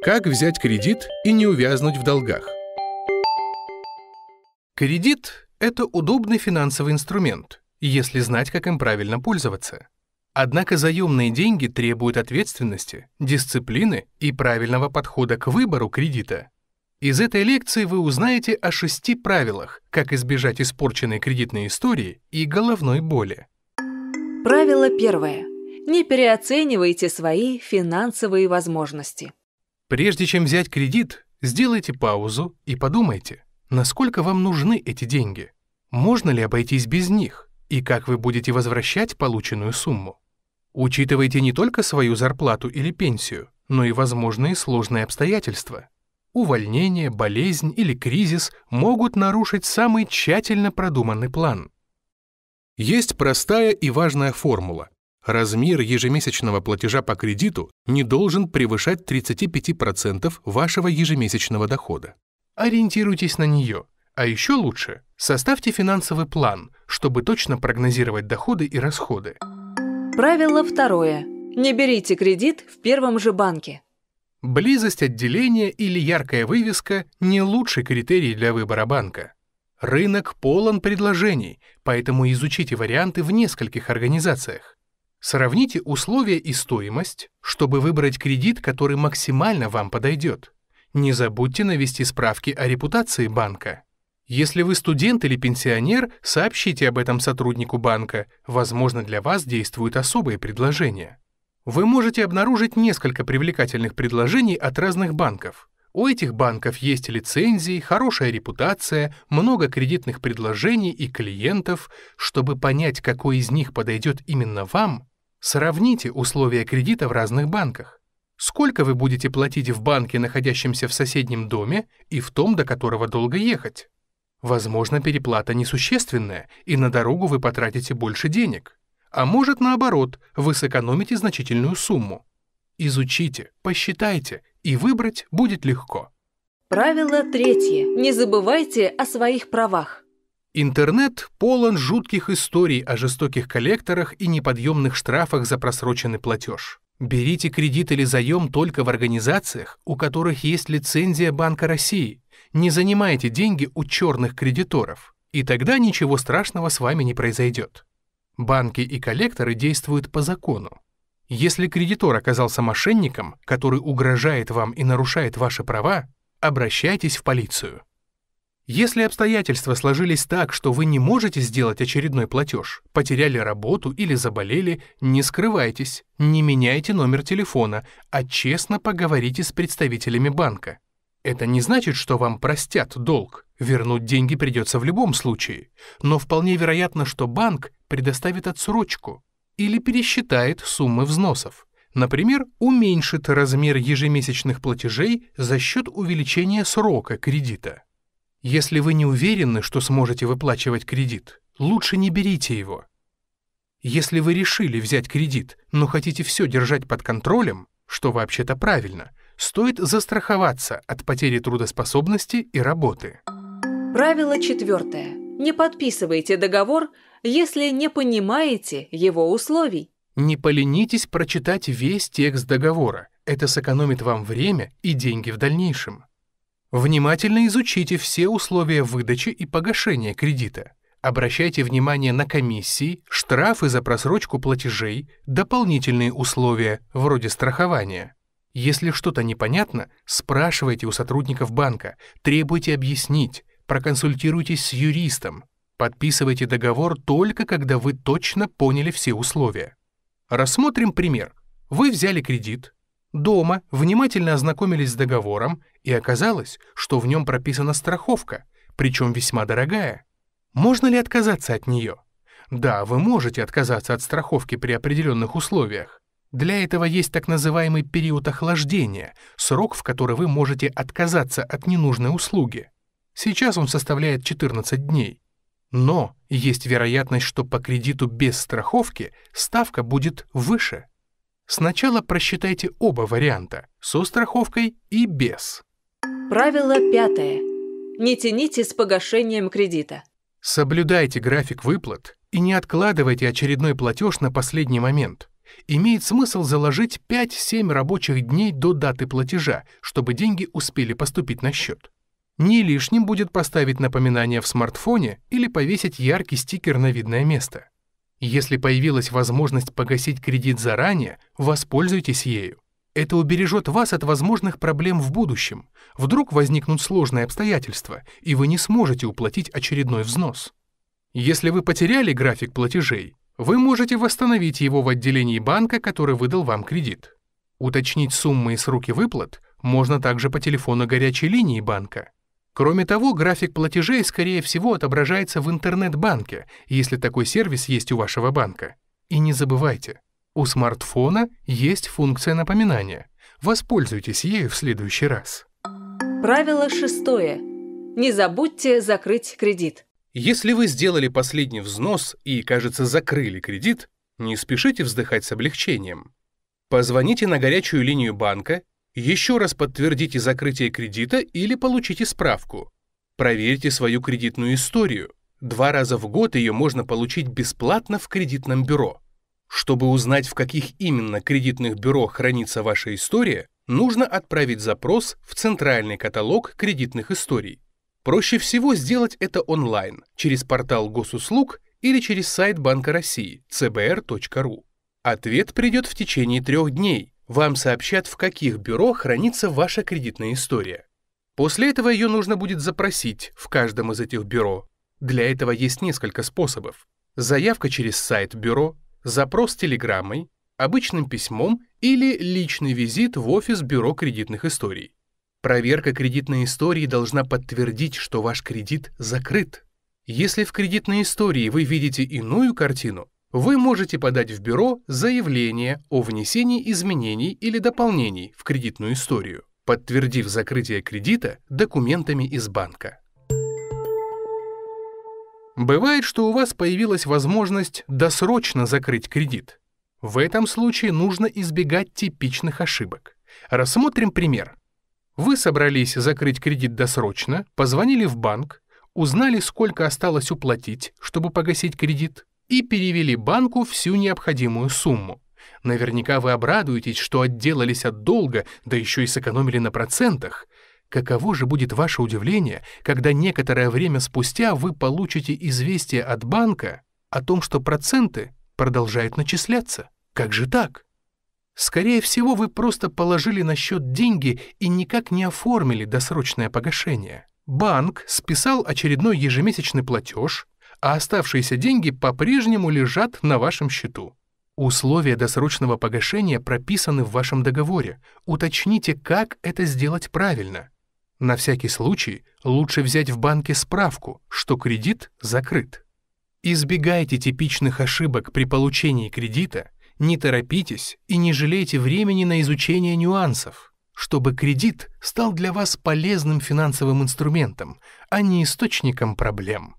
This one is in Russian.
Как взять кредит и не увязнуть в долгах? Кредит – это удобный финансовый инструмент, если знать, как им правильно пользоваться. Однако заемные деньги требуют ответственности, дисциплины и правильного подхода к выбору кредита. Из этой лекции вы узнаете о шести правилах, как избежать испорченной кредитной истории и головной боли. Правило первое. Не переоценивайте свои финансовые возможности. Прежде чем взять кредит, сделайте паузу и подумайте, насколько вам нужны эти деньги, можно ли обойтись без них и как вы будете возвращать полученную сумму. Учитывайте не только свою зарплату или пенсию, но и возможные сложные обстоятельства. Увольнение, болезнь или кризис могут нарушить самый тщательно продуманный план. Есть простая и важная формула. Размер ежемесячного платежа по кредиту не должен превышать 35% вашего ежемесячного дохода. Ориентируйтесь на нее. А еще лучше составьте финансовый план, чтобы точно прогнозировать доходы и расходы. Правило второе. Не берите кредит в первом же банке. Близость отделения или яркая вывеска – не лучший критерий для выбора банка. Рынок полон предложений, поэтому изучите варианты в нескольких организациях. Сравните условия и стоимость, чтобы выбрать кредит, который максимально вам подойдет. Не забудьте навести справки о репутации банка. Если вы студент или пенсионер, сообщите об этом сотруднику банка, возможно, для вас действуют особые предложения. Вы можете обнаружить несколько привлекательных предложений от разных банков. У этих банков есть лицензии, хорошая репутация, много кредитных предложений и клиентов. Чтобы понять, какой из них подойдет именно вам, Сравните условия кредита в разных банках. Сколько вы будете платить в банке, находящемся в соседнем доме, и в том, до которого долго ехать? Возможно, переплата несущественная, и на дорогу вы потратите больше денег. А может, наоборот, вы сэкономите значительную сумму. Изучите, посчитайте, и выбрать будет легко. Правило третье. Не забывайте о своих правах. Интернет полон жутких историй о жестоких коллекторах и неподъемных штрафах за просроченный платеж. Берите кредит или заем только в организациях, у которых есть лицензия Банка России. Не занимайте деньги у черных кредиторов, и тогда ничего страшного с вами не произойдет. Банки и коллекторы действуют по закону. Если кредитор оказался мошенником, который угрожает вам и нарушает ваши права, обращайтесь в полицию. Если обстоятельства сложились так, что вы не можете сделать очередной платеж, потеряли работу или заболели, не скрывайтесь, не меняйте номер телефона, а честно поговорите с представителями банка. Это не значит, что вам простят долг, вернуть деньги придется в любом случае, но вполне вероятно, что банк предоставит отсрочку или пересчитает суммы взносов. Например, уменьшит размер ежемесячных платежей за счет увеличения срока кредита. Если вы не уверены, что сможете выплачивать кредит, лучше не берите его. Если вы решили взять кредит, но хотите все держать под контролем, что вообще-то правильно, стоит застраховаться от потери трудоспособности и работы. Правило четвертое. Не подписывайте договор, если не понимаете его условий. Не поленитесь прочитать весь текст договора. Это сэкономит вам время и деньги в дальнейшем. Внимательно изучите все условия выдачи и погашения кредита. Обращайте внимание на комиссии, штрафы за просрочку платежей, дополнительные условия, вроде страхования. Если что-то непонятно, спрашивайте у сотрудников банка, требуйте объяснить, проконсультируйтесь с юристом. Подписывайте договор только когда вы точно поняли все условия. Рассмотрим пример. Вы взяли кредит, Дома внимательно ознакомились с договором, и оказалось, что в нем прописана страховка, причем весьма дорогая. Можно ли отказаться от нее? Да, вы можете отказаться от страховки при определенных условиях. Для этого есть так называемый период охлаждения, срок, в который вы можете отказаться от ненужной услуги. Сейчас он составляет 14 дней. Но есть вероятность, что по кредиту без страховки ставка будет выше. Сначала просчитайте оба варианта со страховкой и без. Правило пятое. Не тяните с погашением кредита. Соблюдайте график выплат и не откладывайте очередной платеж на последний момент. Имеет смысл заложить 5-7 рабочих дней до даты платежа, чтобы деньги успели поступить на счет. Не лишним будет поставить напоминание в смартфоне или повесить яркий стикер на видное место. Если появилась возможность погасить кредит заранее, воспользуйтесь ею. Это убережет вас от возможных проблем в будущем. Вдруг возникнут сложные обстоятельства, и вы не сможете уплатить очередной взнос. Если вы потеряли график платежей, вы можете восстановить его в отделении банка, который выдал вам кредит. Уточнить суммы и сроки выплат можно также по телефону горячей линии банка. Кроме того, график платежей, скорее всего, отображается в интернет-банке, если такой сервис есть у вашего банка. И не забывайте, у смартфона есть функция напоминания. Воспользуйтесь ею в следующий раз. Правило шестое. Не забудьте закрыть кредит. Если вы сделали последний взнос и, кажется, закрыли кредит, не спешите вздыхать с облегчением. Позвоните на горячую линию банка еще раз подтвердите закрытие кредита или получите справку. Проверьте свою кредитную историю. Два раза в год ее можно получить бесплатно в кредитном бюро. Чтобы узнать, в каких именно кредитных бюро хранится ваша история, нужно отправить запрос в центральный каталог кредитных историй. Проще всего сделать это онлайн, через портал госуслуг или через сайт Банка России cbr.ru. Ответ придет в течение трех дней – вам сообщат, в каких бюро хранится ваша кредитная история. После этого ее нужно будет запросить в каждом из этих бюро. Для этого есть несколько способов. Заявка через сайт бюро, запрос телеграммой, обычным письмом или личный визит в офис бюро кредитных историй. Проверка кредитной истории должна подтвердить, что ваш кредит закрыт. Если в кредитной истории вы видите иную картину, вы можете подать в бюро заявление о внесении изменений или дополнений в кредитную историю, подтвердив закрытие кредита документами из банка. Бывает, что у вас появилась возможность досрочно закрыть кредит. В этом случае нужно избегать типичных ошибок. Рассмотрим пример. Вы собрались закрыть кредит досрочно, позвонили в банк, узнали, сколько осталось уплатить, чтобы погасить кредит, и перевели банку всю необходимую сумму. Наверняка вы обрадуетесь, что отделались от долга, да еще и сэкономили на процентах. Каково же будет ваше удивление, когда некоторое время спустя вы получите известие от банка о том, что проценты продолжают начисляться? Как же так? Скорее всего, вы просто положили на счет деньги и никак не оформили досрочное погашение. Банк списал очередной ежемесячный платеж, а оставшиеся деньги по-прежнему лежат на вашем счету. Условия досрочного погашения прописаны в вашем договоре. Уточните, как это сделать правильно. На всякий случай лучше взять в банке справку, что кредит закрыт. Избегайте типичных ошибок при получении кредита, не торопитесь и не жалейте времени на изучение нюансов, чтобы кредит стал для вас полезным финансовым инструментом, а не источником проблем.